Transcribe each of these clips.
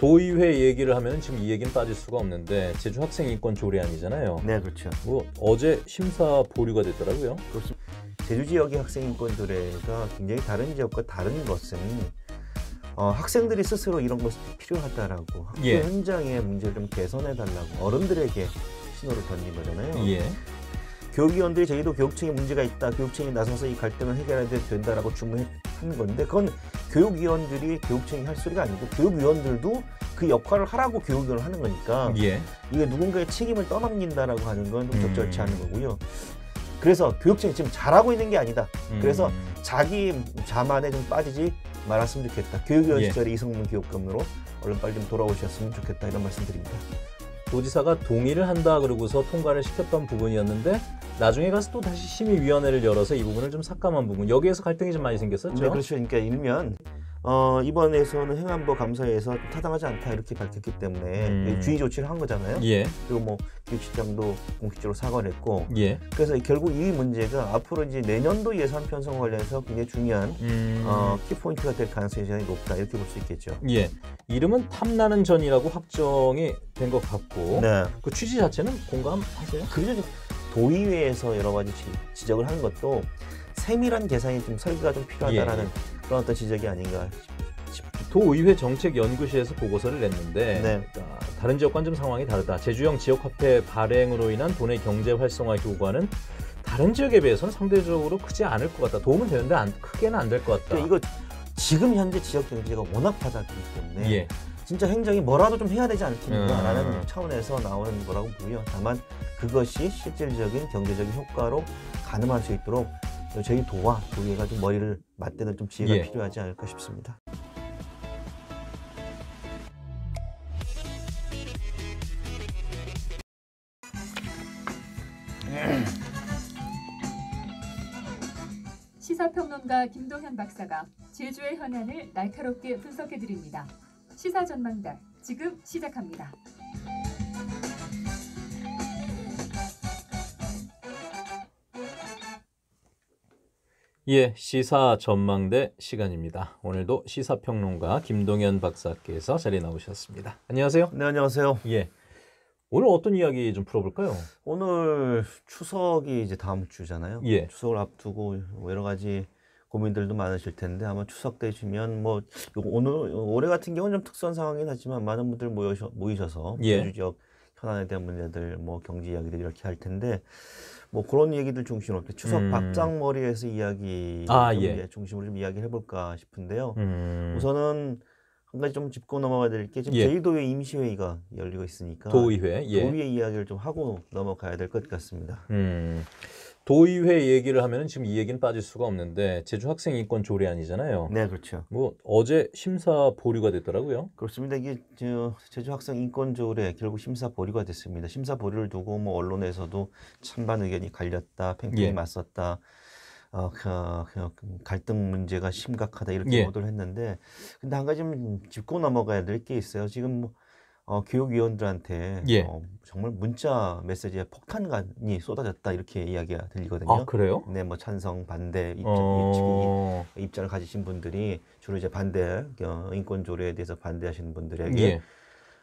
도의회 얘기를 하면 지금 이 얘기는 빠질 수가 없는데 제주 학생 인권 조례안이잖아요. 네, 그렇죠. 뭐 어제 심사 보류가 됐더라고요. 그렇습니다. 제주 지역의 학생 인권 조례가 굉장히 다른 지역과 다른 것은 어, 학생들이 스스로 이런 것이 필요하다라고 학교 예. 현장의 문제를 좀 개선해 달라고 어른들에게 신호를 던진 거잖아요. 예. 교육위원들이 저희도 교육청에 문제가 있다, 교육청이 나서서 이 갈등을 해결해야 된다라고 주문했, 하는 건데 그건 교육위원들이 교육청이 할 소리가 아니고 교육위원들도 그 역할을 하라고 교육위원을 하는 거니까 예. 이게 누군가의 책임을 떠넘긴다라고 하는 건좀 적절치 음. 않은 거고요. 그래서 교육청이 지금 잘하고 있는 게 아니다. 그래서 음. 자기 자만에 좀 빠지지 말았으면 좋겠다. 교육위원 예. 시절에 이성문 교육감으로 얼른 빨리 좀 돌아오셨으면 좋겠다 이런 말씀드립니다. 도지사가 동의를 한다 그러고서 통과를 시켰던 부분이었는데 나중에 가서 또 다시 심의위원회를 열어서 이 부분을 좀 삭감한 부분 여기에서 갈등이 좀 많이 생겼었죠. 네, 그렇죠. 그러니까 이면 어, 이번에서는 행안부 감사에서 타당하지 않다 이렇게 밝혔기 때문에 음. 주의 조치를 한 거잖아요. 예. 그리고 뭐 교육실장도 공식적으로 사과를 했고. 예. 그래서 결국 이 문제가 앞으로 이제 내년도 예산 편성 관련해서 굉장히 중요한 음. 어, 키포인트가 될 가능성이 굉장히 높다 이렇게 볼 수 있겠죠. 예. 이름은 탐나는 전이라고 확정이 된 것 같고. 네. 그 취지 자체는 공감하세요? 그죠 도의회에서 여러 가지 지, 지적을 한 것도 세밀한 계산이 좀 설계가 좀 필요하다라는 예, 예. 그런 어떤 지적이 아닌가 싶습니다. 도의회 정책연구실에서 보고서를 냈는데 네. 다른 지역과는 좀 상황이 다르다. 제주형 지역화폐 발행으로 인한 돈의 경제 활성화 효과는 다른 지역에 비해서는 상대적으로 크지 않을 것 같다. 도움은 되는데 안, 크게는 안 될 것 같다. 그러니까 이거 지금 현재 지역 경제가 워낙 바닥이기 때문에 예. 진짜 행정이 뭐라도 좀 해야 되지 않겠는가라는 음. 차원에서 나오는 거라고 보고요. 다만 그것이 실질적인 경제적인 효과로 가늠할 수 있도록 저희 도와 도예가 좀 머리를 맞대는 좀 지혜가 예. 필요하지 않을까 싶습니다. 시사평론가 김동현 박사가 제주의 현안을 날카롭게 분석해 드립니다. 시사전망단 지금 시작합니다. 예, 시사 전망대 시간입니다. 오늘도 시사평론가 김동연 박사께서 자리 나오셨습니다. 안녕하세요. 네, 안녕하세요. 예. 오늘 어떤 이야기 좀 풀어볼까요? 오늘 추석이 이제 다음 주잖아요. 예. 추석을 앞두고 뭐 여러 가지 고민들도 많으실 텐데 아마 추석 되시면 뭐 오늘 올해 같은 경우는 좀 특수한 상황이긴 하지만 많은 분들 모여 모이셔서 예. 주 지역 현안에 대한 문제들, 뭐 경제 이야기들 이렇게 할 텐데 뭐 그런 얘기들 중심으로 추석 음. 박장머리에서 이야기 아, 예. 중심으로 좀 이야기를 해볼까 싶은데요. 음. 우선은 한 가지 좀 짚고 넘어가야 될 게 지금 예. 제1도의 임시회의가 열리고 있으니까 도의회 예. 도의회 이야기를 좀 하고 넘어가야 될 것 같습니다. 음. 도의회 얘기를 하면 지금 이 얘기는 빠질 수가 없는데 제주 학생 인권 조례안이잖아요. 네, 그렇죠. 뭐 어제 심사 보류가 됐더라고요. 그렇습니다. 이게 저 제주 학생 인권 조례 결국 심사 보류가 됐습니다. 심사 보류를 두고 뭐 언론에서도 찬반 의견이 갈렸다, 팽팽히 예. 맞섰다. 어, 그, 그, 그 갈등 문제가 심각하다 이렇게 예. 보도를 했는데 근데 한 가지 좀 짚고 넘어가야 될 게 있어요. 지금 뭐 어, 교육위원들한테 예. 어, 정말 문자 메시지에 폭탄이 쏟아졌다 이렇게 이야기가 들리거든요. 아, 그래요? 네, 뭐 찬성, 반대 입장, 어... 입장을 가지신 분들이 주로 이제 반대 어, 인권 조례에 대해서 반대하시는 분들에게 예.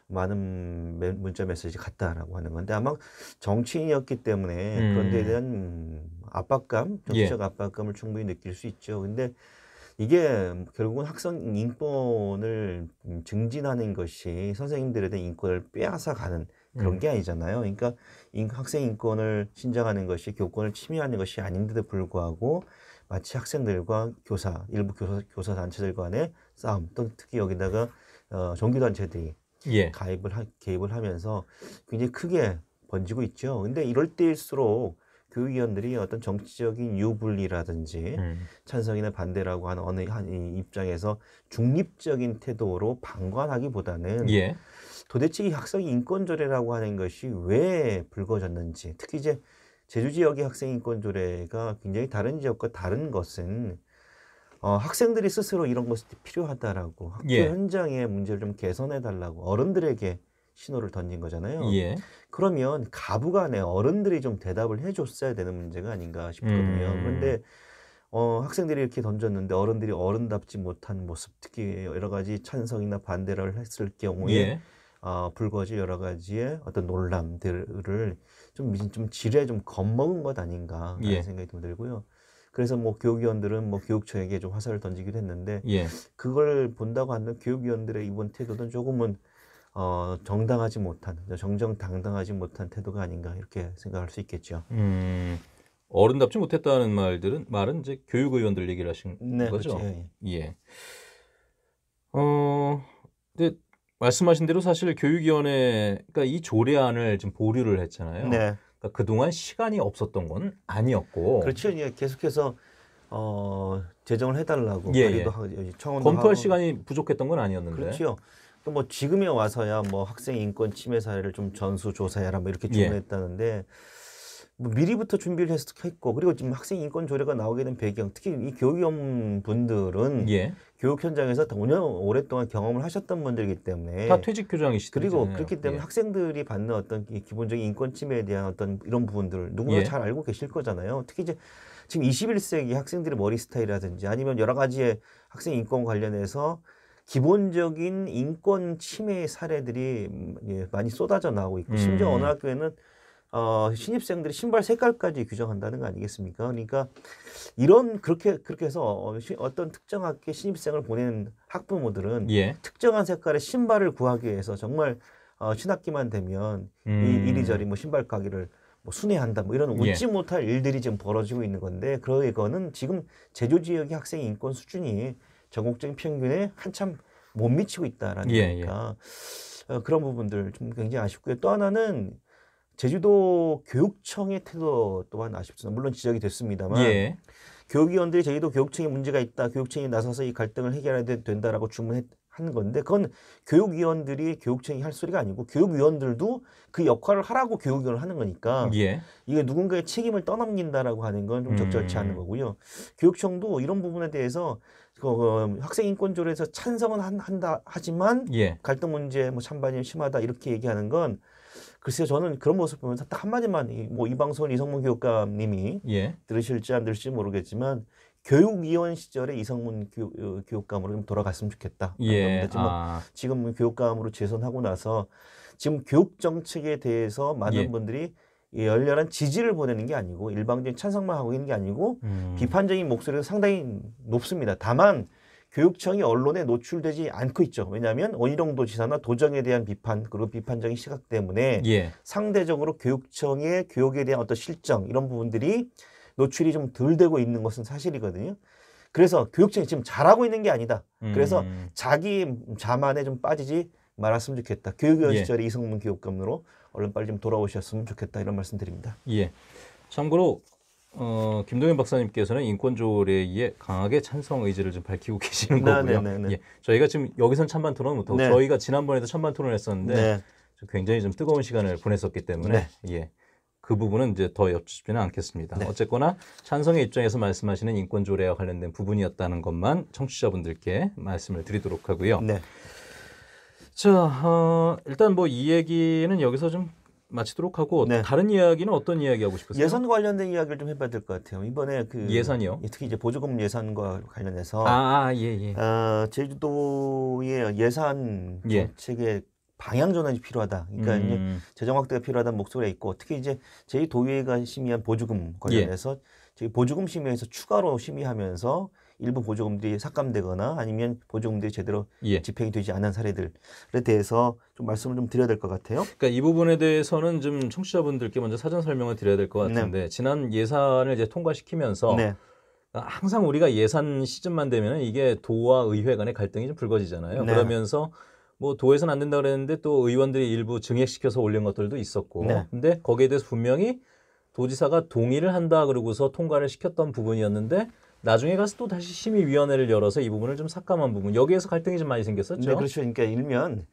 많은 메, 문자 메시지 갔다라고 하는 건데 아마 정치인이었기 때문에 음... 그런 데에 대한 음, 압박감, 정치적 예. 압박감을 충분히 느낄 수 있죠. 근데 이게 결국은 학생 인권을 음, 증진하는 것이 선생님들에 대한 인권을 빼앗아 가는 그런 음. 게 아니잖아요. 그러니까 학생 인권을 신장하는 것이 교권을 침해하는 것이 아닌데도 불구하고 마치 학생들과 교사, 일부 교사, 교사 단체들 간의 싸움 또 특히 여기다가 어, 종교 단체들이 예. 가입을 하, 개입을 하면서 굉장히 크게 번지고 있죠. 근데 이럴 때일수록 교육위원들이 그 어떤 정치적인 유불리라든지 음. 찬성이나 반대라고 하는 어느 한 입장에서 중립적인 태도로 방관하기보다는 예. 도대체 이 학생 인권조례라고 하는 것이 왜 불거졌는지 특히 이제 제주 지역의 학생 인권조례가 굉장히 다른 지역과 다른 것은 어, 학생들이 스스로 이런 것이 필요하다라고 학교 예. 현장의 문제를 좀 개선해 달라고 어른들에게 신호를 던진 거잖아요. 예. 그러면 가부간에 어른들이 좀 대답을 해줬어야 되는 문제가 아닌가 싶거든요. 음. 그런데 어, 학생들이 이렇게 던졌는데 어른들이 어른답지 못한 모습, 특히 여러 가지 찬성이나 반대를 했을 경우에 예. 어, 불거지 여러 가지의 어떤 논란들을 좀, 좀 지뢰 좀 겁먹은 것 아닌가 하는 예. 생각이 좀 들고요. 그래서 뭐 교육위원들은 뭐 교육청에게 좀 화살을 던지기도 했는데 예. 그걸 본다고 하는 교육위원들의 이번 태도는 조금은 어, 정당하지 못한 정정당당하지 못한 태도가 아닌가 이렇게 생각할 수 있겠죠. 음, 어른답지 못했다는 말들은 말은 이제 교육 의원들 얘기를 하신 네, 거죠. 그렇 예, 예. 예. 어, 근데 말씀하신 대로 사실 교육위원회 가이 그러니까 조례안을 지금 보류를 했잖아요. 네. 그러니까 그동안 시간이 없었던 건 아니었고. 그렇죠. 예, 계속해서 어, 제정을 해달라고 예, 예. 청원도 검토할 하고. 시간이 부족했던 건 아니었는데. 그렇죠. 그 뭐 지금에 와서야 뭐 학생 인권 침해 사례를 좀 전수 조사해라 뭐 이렇게 예. 주문했다는데 뭐 미리부터 준비를 했고 그리고 지금 학생 인권 조례가 나오게 된 배경 특히 이 교육원 위 분들은 예. 교육 현장에서 오년 오랫동안 경험을 하셨던 분들이기 때문에 다 퇴직 교장이시죠 그리고 그렇기 예. 때문에 예. 학생들이 받는 어떤 기본적인 인권 침해에 대한 어떤 이런 부분들을 누구나 예. 잘 알고 계실 거잖아요 특히 이제 지금 21세기 학생들의 머리 스타일이라든지 아니면 여러 가지의 학생 인권 관련해서 기본적인 인권 침해 사례들이 음, 예, 많이 쏟아져 나오고 있고 음. 심지어 어느 학교에는 어, 신입생들이 신발 색깔까지 규정한다는 거 아니겠습니까? 그러니까 이런 그렇게 그렇게 해서 어, 어떤 특정 학교 신입생을 보낸 학부모들은 예. 특정한 색깔의 신발을 구하기 위해서 정말 어, 신학기만 되면 음. 이 이리저리 뭐 신발 가게를 뭐 순회한다 뭐 이런 예. 웃지 예. 못할 일들이 지금 벌어지고 있는 건데 그거는 지금 제조 지역의 학생 인권 수준이 전국적인 평균에 한참 못 미치고 있다라는 예, 예. 거니까 예. 어, 그런 부분들 좀 굉장히 아쉽고요. 또 하나는 제주도 교육청의 태도 또한 아쉽습니다. 물론 지적이 됐습니다만 예. 교육위원들이 제주도 교육청에 문제가 있다. 교육청이 나서서 이 갈등을 해결해야 된다라고 주문했 한 건데 그건 교육위원들이 교육청이 할 소리가 아니고 교육위원들도 그 역할을 하라고 교육위원을 하는 거니까 예. 이게 누군가의 책임을 떠넘긴다라고 하는 건 좀 적절치 음. 않은 거고요. 교육청도 이런 부분에 대해서 그, 그 학생 인권조례에서 찬성은 한, 한다 하지만 예. 갈등 문제 뭐 찬반이 심하다 이렇게 얘기하는 건 글쎄요 저는 그런 모습 보면서 딱 한마디만 뭐이 방송 이성문 교육감님이 예. 들으실지 안 들을지 모르겠지만 교육위원 시절에 이성문 교, 어, 교육감으로 좀 돌아갔으면 좋겠다. 예. 지금, 아. 지금 교육감으로 재선하고 나서 지금 교육 정책에 대해서 많은 예. 분들이 열렬한 지지를 보내는 게 아니고 일방적인 찬성만 하고 있는 게 아니고 음. 비판적인 목소리도 상당히 높습니다. 다만 교육청이 언론에 노출되지 않고 있죠. 왜냐하면 원희룡도 지사나 도정에 대한 비판 그리고 비판적인 시각 때문에 예. 상대적으로 교육청의 교육에 대한 어떤 실정 이런 부분들이 노출이 좀 덜 되고 있는 것은 사실이거든요. 그래서 교육청이 지금 잘하고 있는 게 아니다. 그래서 음. 자기 자만에 좀 빠지지 말았으면 좋겠다. 교육위원 예. 시절에 이성문 교육감으로 얼른 빨리 좀 돌아오셨으면 좋겠다 이런 말씀드립니다. 예. 참고로 어, 김동현 박사님께서는 인권조례에 강하게 찬성 의지를 좀 밝히고 계시는 네, 거고요. 네네네. 네, 네. 예, 저희가 지금 여기선 찬반 토론 못하고 네. 저희가 지난번에도 찬반 토론했었는데 네. 굉장히 좀 뜨거운 시간을 보냈었기 때문에 네. 예, 그 부분은 이제 더 여쭙지는 않겠습니다. 어쨌거나 찬성의 입장에서 말씀하시는 인권조례와 관련된 부분이었다는 것만 청취자분들께 말씀을 드리도록 하고요. 자, 어, 일단 뭐이 얘기는 여기서 좀 마치도록 하고 네. 다른 이야기는 어떤 이야기 하고 싶으세요? 예산 관련된 이야기를 좀 해봐야 될 것 같아요. 이번에 그 예산이요? 특히 이제 보조금 예산과 관련해서 아, 아 예, 예. 어, 제주도의 예산 예. 정책의 방향 전환이 필요하다. 그러니까 음. 재정 확대가 필요하다는 목소리가 있고 특히 이제 제주도의회가 심의한 보조금 예. 관련해서 예. 저희 보조금 심의에서 추가로 심의하면서 일부 보조금들이 삭감되거나 아니면 보조금들이 제대로 예. 집행이 되지 않은 사례들에 대해서 좀 말씀을 좀 드려야 될 것 같아요. 그러니까 이 부분에 대해서는 좀 청취자분들께 먼저 사전 설명을 드려야 될것 네. 같은데 네. 지난 예산을 이제 통과시키면서 네. 항상 우리가 예산 시즌만 되면 이게 도와 의회 간의 갈등이 좀 불거지잖아요. 네. 그러면서 뭐 도에서는 안 된다 그랬는데 또 의원들이 일부 증액시켜서 올린 것들도 있었고 네. 근데 거기에 대해서 분명히 도지사가 동의를 한다 그러고서 통과를 시켰던 부분이었는데 나중에 가서 또 다시 심의위원회를 열어서 이 부분을 좀 삭감한 부분 여기에서 갈등이 좀 많이 생겼었죠. 네, 그렇죠. 그러니까 일면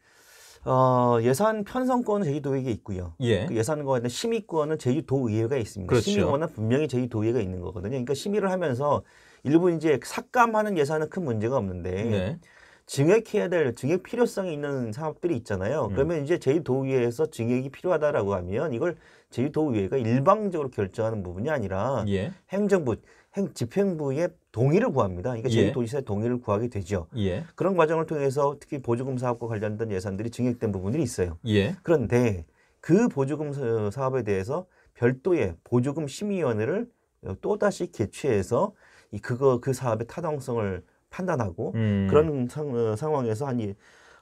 어, 예산 편성권은 제주도에게 있고요. 예. 그 예산과 심의권은 제주도의회가 있습니다. 그렇죠. 심의권은 분명히 제주도의회가 있는 거거든요. 그러니까 심의를 하면서 일부 이제 삭감하는 예산은 큰 문제가 없는데 네. 증액해야 될 증액 필요성이 있는 사업들이 있잖아요. 음. 그러면 음. 이제 제주도의회에서 증액이 필요하다라고 하면 이걸 제주도의회가 일방적으로 결정하는 부분이 아니라 예. 행정부 행 집행부의 동의를 구합니다. 그러니까 예. 도지사의 동의를 구하게 되죠. 예. 그런 과정을 통해서 특히 보조금 사업과 관련된 예산들이 증액된 부분이 있어요. 예. 그런데 그 보조금 사업에 대해서 별도의 보조금 심의위원회를 또다시 개최해서 이 그거 그 사업의 타당성을 판단하고 음. 그런 상, 어, 상황에서 한 이,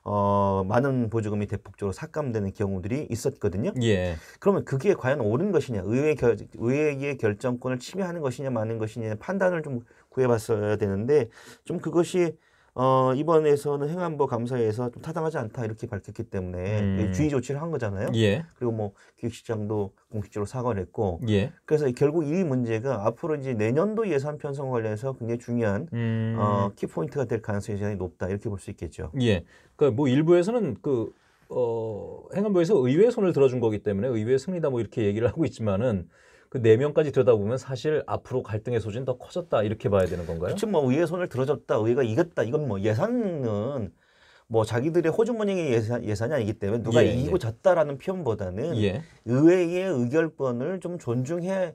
어, 많은 보조금이 대폭적으로 삭감되는 경우들이 있었거든요. 예. 그러면 그게 과연 옳은 것이냐, 의회 결, 의회의 결정권을 침해하는 것이냐, 많은 것이냐 판단을 좀 구해봤어야 되는데 좀 그것이 어, 이번에서는 행안부 감사에서 좀 타당하지 않다 이렇게 밝혔기 때문에 음. 주의 조치를 한 거잖아요. 예. 그리고 뭐 기획시장도 공식적으로 사과를 했고. 예. 그래서 결국 이 문제가 앞으로 이제 내년도 예산 편성 관련해서 굉장히 중요한 음. 어, 키포인트가 될 가능성이 굉장히 높다 이렇게 볼 수 있겠죠. 예. 그까뭐 그러니까 일부에서는 그 어, 행안부에서 의회 손을 들어준 거기 때문에 의회 승리다 뭐 이렇게 얘기를 하고 있지만은 그 네명까지 들여다보면 사실 앞으로 갈등의 소지는 더 커졌다 이렇게 봐야 되는 건가요? 그렇뭐 의회 손을 들어줬다. 의회가 이겼다. 이건 뭐 예산은 뭐 자기들의 호주머니 예산, 예산이 아니기 때문에 누가 예, 예. 이기고 예. 졌다라는 표현보다는 예. 의회의 의결권을 좀 존중해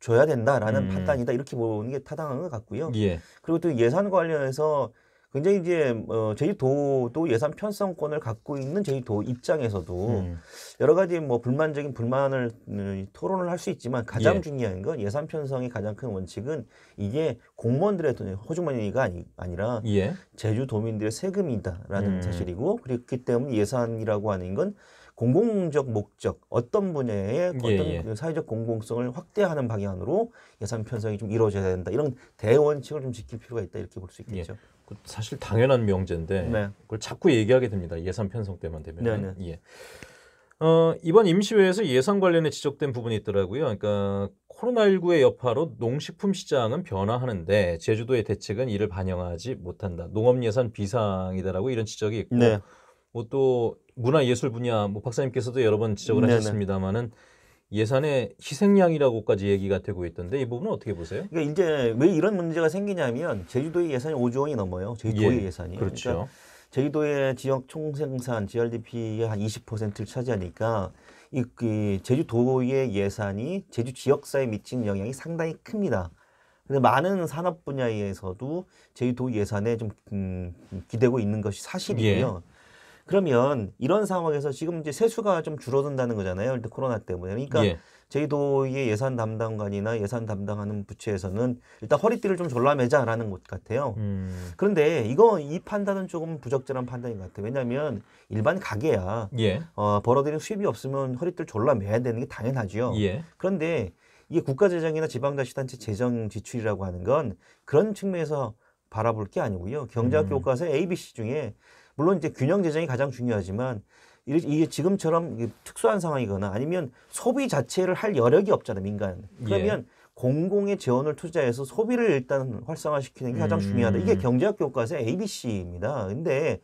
줘야 된다라는 음. 판단이다 이렇게 보는 게 타당한 것 같고요. 예. 그리고 또 예산 관련해서 굉장히 이제 어, 제2도도 예산 편성권을 갖고 있는 제2도 입장에서도 음. 여러 가지 뭐 불만적인 불만을 음, 토론을 할 수 있지만 가장 예. 중요한 건 예산 편성의 가장 큰 원칙은 이게 공무원들의 돈, 호주머니가 아니, 아니라 예. 제주도민들의 세금이다라는 음. 사실이고 그렇기 때문에 예산이라고 하는 건 공공적 목적 어떤 분야의 예, 어떤 예. 그 사회적 공공성을 확대하는 방향으로 예산 편성이 좀 이루어져야 된다 이런 대원칙을 좀 지킬 필요가 있다 이렇게 볼 수 있겠죠. 예. 그 사실 당연한 명제인데 네. 그걸 자꾸 얘기하게 됩니다. 예산 편성 때만 되면. 네네. 예. 어, 이번 임시회에서 예산 관련해 지적된 부분이 있더라고요. 그러니까 코로나19의 여파로 농식품 시장은 변화하는데 제주도의 대책은 이를 반영하지 못한다. 농업 예산 비상이다라고 이런 지적이 있고 네. 뭐또 문화예술 분야 뭐 박사님께서도 여러 번 지적을 네, 네. 하셨습니다마는 예산의 희생양이라고까지 얘기가 되고 있던데 이 부분은 어떻게 보세요? 그러니까 이제 왜 이런 문제가 생기냐면 제주도의 예산이 5조 원이 넘어요. 제주도의 예, 산이 그러니까 그렇죠. 그러니까 제주도의 지역 총생산 GRDP의 한 20%를 차지하니까 이, 이 그 제주도의 예산이 제주 지역사에 미치는 영향이 상당히 큽니다. 근데 많은 산업 분야에서도 제주도 예산에 좀 음, 기대고 있는 것이 사실이고요. 예. 그러면 이런 상황에서 지금 이제 세수가 좀 줄어든다는 거잖아요. 일단 코로나 때문에. 그러니까 예. 제도의 예산 담당관이나 예산 담당하는 부처에서는 일단 허리띠를 좀 졸라매자라는 것 같아요. 음. 그런데 이거 이 판단은 조금 부적절한 판단인 것 같아요. 왜냐하면 일반 가게야 예. 어, 벌어들이는 수입이 없으면 허리띠를 졸라매야 되는 게당연하죠 예. 그런데 이게 국가재정이나 지방자치단체 재정 지출이라고 하는 건 그런 측면에서 바라볼 게 아니고요. 경제학 음. 교과서 ABC 중에 물론 이제 균형 재정이 가장 중요하지만 이게 지금처럼 특수한 상황이거나 아니면 소비 자체를 할 여력이 없잖아요 민간. 예. 그러면 예. 공공의 재원을 투자해서 소비를 일단 활성화시키는 게 가장 음. 중요하다. 이게 경제학 교과서 ABC입니다. 근데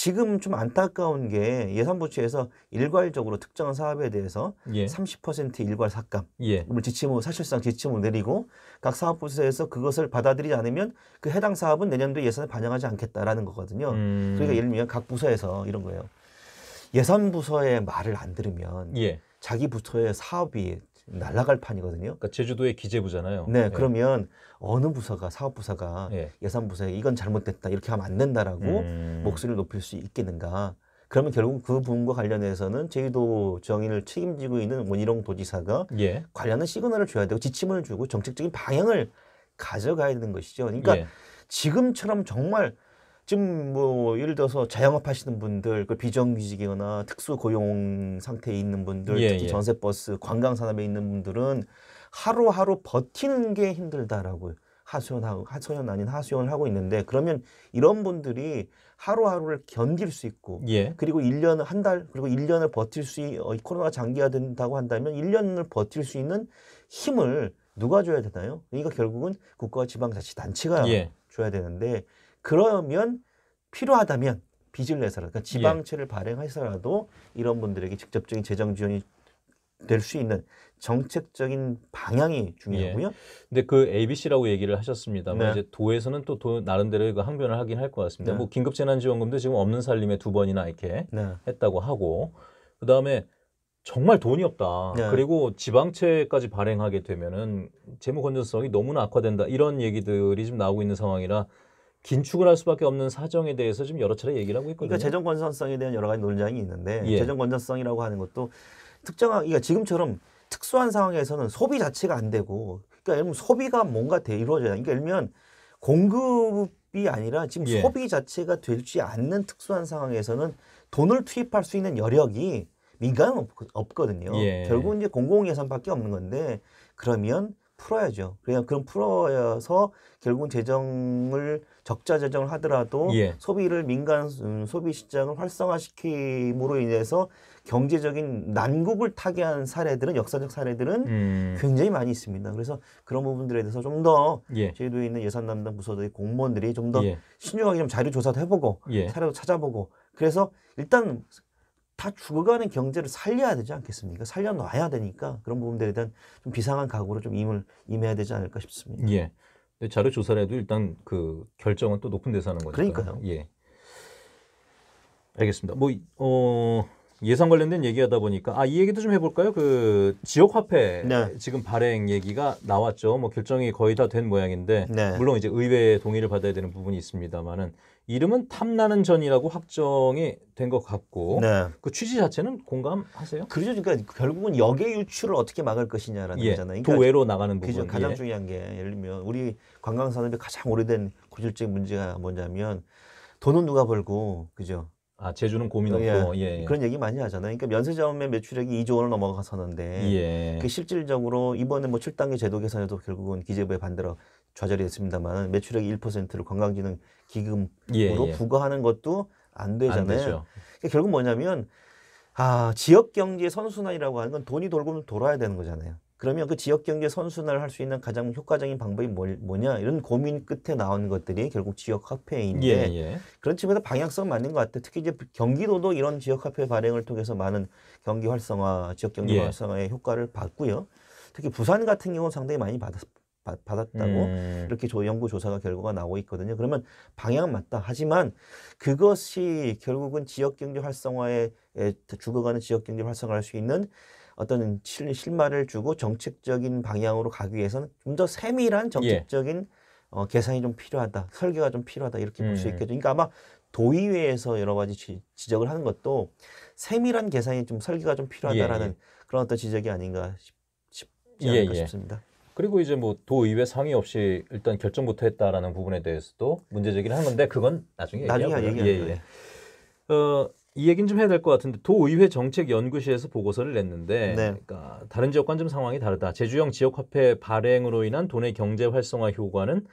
지금 좀 안타까운 게 예산부처에서 일괄적으로 특정한 사업에 대해서 예. 30% 일괄 삭감을 예. 지침을 사실상 지침을 내리고 각 사업부서에서 그것을 받아들이지 않으면 그 해당 사업은 내년도 예산에 반영하지 않겠다라는 거거든요. 음. 그러니까 예를 들면 각 부서에서 이런 거예요. 예산부서의 말을 안 들으면 예. 자기 부처의 사업이 날라갈 판이거든요. 그러니까 제주도의 기재부잖아요. 네, 예. 그러면 어느 부서가 사업 부서가 예. 예산 부서에 이건 잘못됐다 이렇게 하면 안 된다라고 음. 목소리를 높일 수 있겠는가? 그러면 결국 그 부분과 관련해서는 제주도 정의를 책임지고 있는 원희룡 도지사가 예. 관련한 시그널을 줘야 되고 지침을 주고 정책적인 방향을 가져가야 되는 것이죠. 그러니까 예. 지금처럼 정말 지금 뭐 예를 들어서 자영업 하시는 분들, 그 비정규직이거나 특수 고용 상태에 있는 분들, 예, 특히 예. 전세 버스, 관광 산업에 있는 분들은 하루하루 버티는 게 힘들다라고 하소연하고 하소연 아닌 하소연을 하고 있는데 그러면 이런 분들이 하루하루를 견딜 수 있고 예. 그리고 1년 한달 그리고 1년을 버틸 수이 어, 코로나가 장기화된다고 한다면 1년을 버틸 수 있는 힘을 누가 줘야 되나요? 그러니까 결국은 국가 지방자치단체가 예. 줘야 되는데 그러면 필요하다면 빚을 내서라도 그러니까 예. 지방채를 예. 발행해서라도 이런 분들에게 직접적인 재정 지원이 될 수 있는 정책적인 방향이 중요하고요. 예. 근데 그 ABC라고 얘기를 하셨습니다만 네. 이제 도에서는 또 도, 나름대로 그 항변을 하긴 할 것 같습니다. 네. 뭐 긴급재난지원금도 지금 없는 살림에 두 번이나 이렇게 네. 했다고 하고 그 다음에 정말 돈이 없다. 네. 그리고 지방채까지 발행하게 되면은 재무 건전성이 너무나 악화된다. 이런 얘기들이 지금 나오고 있는 상황이라 긴축을 할 수밖에 없는 사정에 대해서 지금 여러 차례 얘기를 하고 있거든요. 그러니까 재정 건전성에 대한 여러 가지 논쟁이 있는데 예. 재정 건전성이라고 하는 것도 특정한 그러니까 지금처럼 특수한 상황에서는 소비 자체가 안 되고 그러니까 예를 들면 소비가 뭔가 돼 이루어져야 그러니까 예를 들면 공급이 아니라 지금 예. 소비 자체가 되지 않는 특수한 상황에서는 돈을 투입할 수 있는 여력이 민간은 없, 거든요 예. 결국은 이제 공공 예산밖에 없는 건데 그러면 풀어야죠. 그냥 그럼 풀어서 결국은 재정을 적자 재정을 하더라도 예. 소비를 민간 음, 소비 시장을 활성화시킴으로 인해서 경제적인 난국을 타개한 사례들은 역사적 사례들은 음. 굉장히 많이 있습니다. 그래서 그런 부분들에 대해서 좀더 예. 제주도에 있는 예산 담당 부서들의 공무원들이 좀더 예. 신중하게 좀 자료 조사도 해보고 사례도 예. 찾아보고 그래서 일단 다 죽어가는 경제를 살려야 되지 않겠습니까? 살려놔야 되니까 그런 부분들에 대한 좀 비상한 각오로 좀 임을 임해야 되지 않을까 싶습니다. 예. 근데 자료 조사를 해도 일단 그 결정은 또 높은 데서 하는 거니까. 그러니까요. 예. 알겠습니다. 뭐 어. 예산 관련된 얘기하다 보니까 아 이 얘기도 좀 해볼까요? 그 지역 화폐 네. 지금 발행 얘기가 나왔죠. 뭐 결정이 거의 다 된 모양인데 네. 물론 이제 의회의 동의를 받아야 되는 부분이 있습니다만은 이름은 탐나는 전이라고 확정이 된 것 같고 네. 그 취지 자체는 공감하세요? 그렇죠. 그러니까 결국은 역의 유출을 어떻게 막을 것이냐라는 예. 거잖아요. 그러니까 도외로 나가는 부분. 그죠. 가장 예. 중요한 게 예를 들면 우리 관광산업의 가장 오래된 고질적 인 문제가 뭐냐면 돈은 누가 벌고 그죠. 아 제주는 고민 예. 없고 예. 예. 그런 얘기 많이 하잖아요. 그러니까 면세점의 매출액이 2조 원을 넘어가서는데 예. 그 실질적으로 이번에 뭐 7단계 제도 개선에도 결국은 기재부의 반대로 좌절이 됐습니다만 매출액이 1%를 관광지능 기금으로 예, 예. 부과하는 것도 안 되잖아요. 안 그러니까 결국 뭐냐면 아 지역 경제 선순환이라고 하는 건 돈이 돌고 돌아야 되는 거잖아요. 그러면 그 지역 경제 선순환을 할 수 있는 가장 효과적인 방법이 뭘, 뭐냐 이런 고민 끝에 나온 것들이 결국 지역 화폐인데 예, 예. 그런 측면에서 방향성 맞는 것 같아요. 특히 이제 경기도도 이런 지역 화폐 발행을 통해서 많은 경기 활성화, 지역 경제 예. 활성화의 효과를 봤고요. 특히 부산 같은 경우는 상당히 많이 받았, 받았다고 음. 이렇게 조, 연구 조사가 결과가 나오고 있거든요. 그러면 방향 맞다. 하지만 그것이 결국은 지역 경제 활성화에 죽어가는 지역 경제 활성화할 수 있는 어떤 실, 실마를 주고 정책적인 방향으로 가기 위해서는 좀 더 세밀한 예. 정책적인 예. 어, 계산이 좀 필요하다, 설계가 좀 필요하다 이렇게 볼수 음. 있겠죠. 그러니까 아마 도의회에서 여러 가지 지, 적을 하는 것도 세밀한 계산이 좀 설계가 좀 필요하다라는 예, 예, 그런 어떤 지적이 아닌가 싶, 지 예, 않을까 싶습니다. 그리고 이제 뭐 도의회 상의 없이 일단 결정부터 했다라는 부분에 대해서도 문제 제기를 한 건데 그건 나중에 얘기하고요. 얘기하고요. 예, 예. 어, 이 얘기는 좀 해야 될 것 같은데 도의회 정책연구실에서 보고서를 냈는데 네. 그러니까 다른 지역과는 좀 상황이 다르다. 제주형 지역화폐 발행으로 인한 돈의 경제 활성화 효과는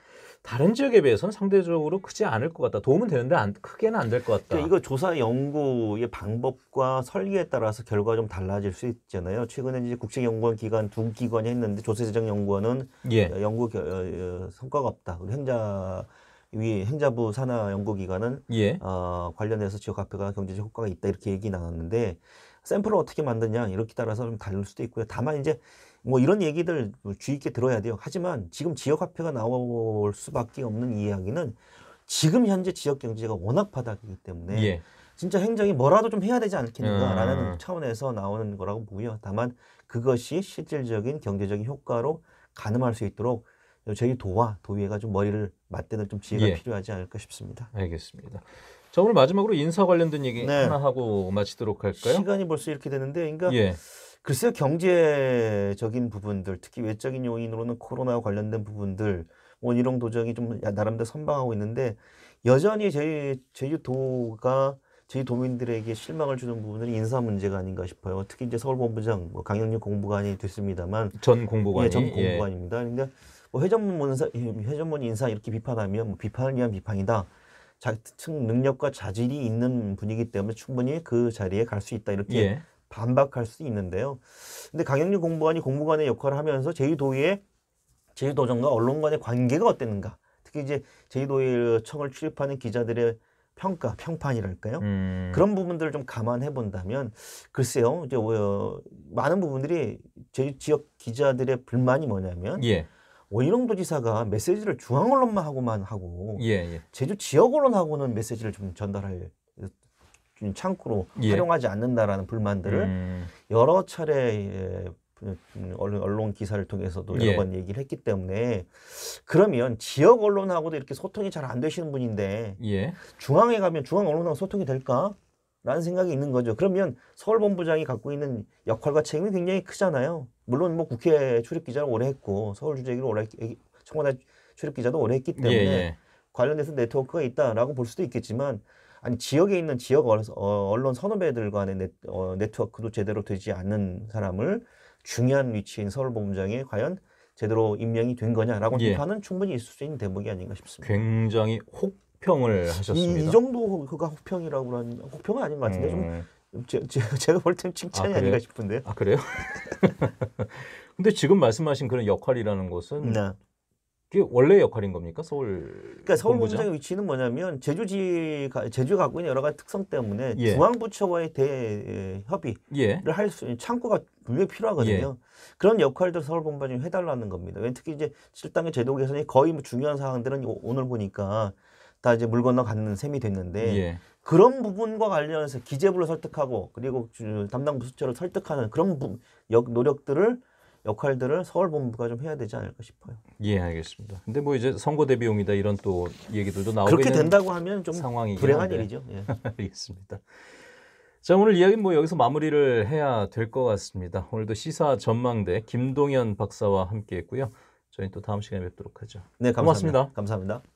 다른 지역에 비해서는 상대적으로 크지 않을 것 같다. 도움은 되는데 안, 크게는 안 될 것 같다. 그러니까 이거 조사 연구의 방법과 설계에 따라서 결과가 좀 달라질 수 있잖아요. 최근에 이제 국책연구원 기관 두 기관이 했는데 조세재정연구원은 예. 연구 겨, 어, 어, 성과가 없다. 그리고 현자 위 행자부 산하 연구기관은 예. 어, 관련해서 지역화폐가 경제적 효과가 있다 이렇게 얘기 나왔는데 샘플을 어떻게 만드냐 이렇게 따라서 좀 다를 수도 있고요. 다만 이제 뭐 이런 얘기들 뭐 주의 있게 들어야 돼요. 하지만 지금 지역화폐가 나올 수밖에 없는 이야기는 지금 현재 지역 경제가 워낙 바닥이기 때문에 예. 진짜 행정이 뭐라도 좀 해야 되지 않겠는가라는 음. 차원에서 나오는 거라고 보고요. 다만 그것이 실질적인 경제적인 효과로 가늠할 수 있도록 저희 도와 도위회가좀 머리를 맞대는 좀 지혜가 예. 필요하지 않을까 싶습니다. 알겠습니다. 자 오늘 마지막으로 인사 관련된 얘기 네. 하나 하고 마치도록 할까요? 시간이 벌써 이렇게 되는데, 그러니까 예. 글쎄요 경제적인 부분들, 특히 외적인 요인으로는 코로나와 관련된 부분들 원희룡 뭐 도정이 좀 나름대로 선방하고 있는데 여전히 제, 제주도가 저희 도민들에게 실망을 주는 부분은 인사 문제가 아닌가 싶어요. 특히 이제 서울본부장, 뭐강영류공부관이 됐습니다만 전공부관이 예, 전 공보관입니다. 예. 그러니까 뭐 회전문 인사, 회전문 인사 이렇게 비판하면 뭐 비판을 위한 비판이다. 자칭 능력과 자질이 있는 분이기 때문에 충분히 그 자리에 갈 수 있다 이렇게 예. 반박할 수 있는데요. 근데 강영리 공무원이 공무관의 역할을 하면서 제주도의 제주도정과 언론 간의 관계가 어땠는가? 특히 이제 제주도청을 의 출입하는 기자들의 평가, 평판이랄까요? 음. 그런 부분들을 좀 감안해 본다면 글쎄요, 이제 뭐, 어, 많은 부분들이 제 지역 기자들의 불만이 뭐냐면 예. 원희룡 도지사가 메시지를 중앙 언론만 하고만 하고 예, 예. 제주 지역 언론하고는 메시지를 좀 전달할 좀 창구로 예. 활용하지 않는다라는 불만들을 음. 여러 차례 예, 언론, 언론 기사를 통해서도 여러 예. 번 얘기를 했기 때문에 그러면 지역 언론하고도 이렇게 소통이 잘 안 되시는 분인데 예. 중앙에 가면 중앙 언론하고 소통이 될까? 라는 생각이 있는 거죠. 그러면 서울본부장이 갖고 있는 역할과 책임이 굉장히 크잖아요. 물론 뭐 국회 출입기자를 오래 했고 서울주재기를 오래 청와대 출입기자도 오래 했기 때문에 예, 예. 관련돼서 네트워크가 있다라고 볼 수도 있겠지만 아니 지역에 있는 지역 언론 어, 선후배들 간의 어, 네, 트워크도 제대로 되지 않는 사람을 중요한 위치인 서울본부장에 과연 제대로 임명이 된 거냐라고 예. 비판은 충분히 있을 수 있는 대목이 아닌가 싶습니다. 굉장히 혹 혹평을 하셨습니다. 이, 이 정도 그가 호평이라고 하면 호평은 아닌 것 같은데 음. 좀 제, 제, 제가 볼 때는 칭찬이 아, 닌가 싶은데요. 아 그래요? 근데 지금 말씀하신 그런 역할이라는 것은 네. 그게 원래 역할인 겁니까 서울? 그러니까 서울 본부장의 위치는 뭐냐면 제주지 제주 갖고 있는 여러 가지 특성 때문에 예. 중앙부처와의 대협의를 예. 할수 있는 창구가 분명히 필요하거든요. 예. 그런 역할들 서울 본부장이 해달라는 겁니다. 특히 이제 7당의 제도 개선이 거의 뭐 중요한 사항들은 오늘 보니까 다 이제 물 건너 가는 셈이 됐는데 예. 그런 부분과 관련해서 기재부를 설득하고 그리고 담당 부수처를 설득하는 그런 부, 역, 노력들을 역할들을 서울본부가 좀 해야 되지 않을까 싶어요. 예, 알겠습니다. 근데 뭐 이제 선거 대비용이다 이런 또 얘기들도 나오고 그렇게 된다고 하면 좀 상황이 불행한 한데. 일이죠. 예. 알겠습니다. 자, 오늘 이야기는 뭐 여기서 마무리를 해야 될 것 같습니다. 오늘도 시사 전망대 김동현 박사와 함께했고요. 저희 또 다음 시간에 뵙도록 하죠. 네, 감사합니다. 고맙습니다. 감사합니다.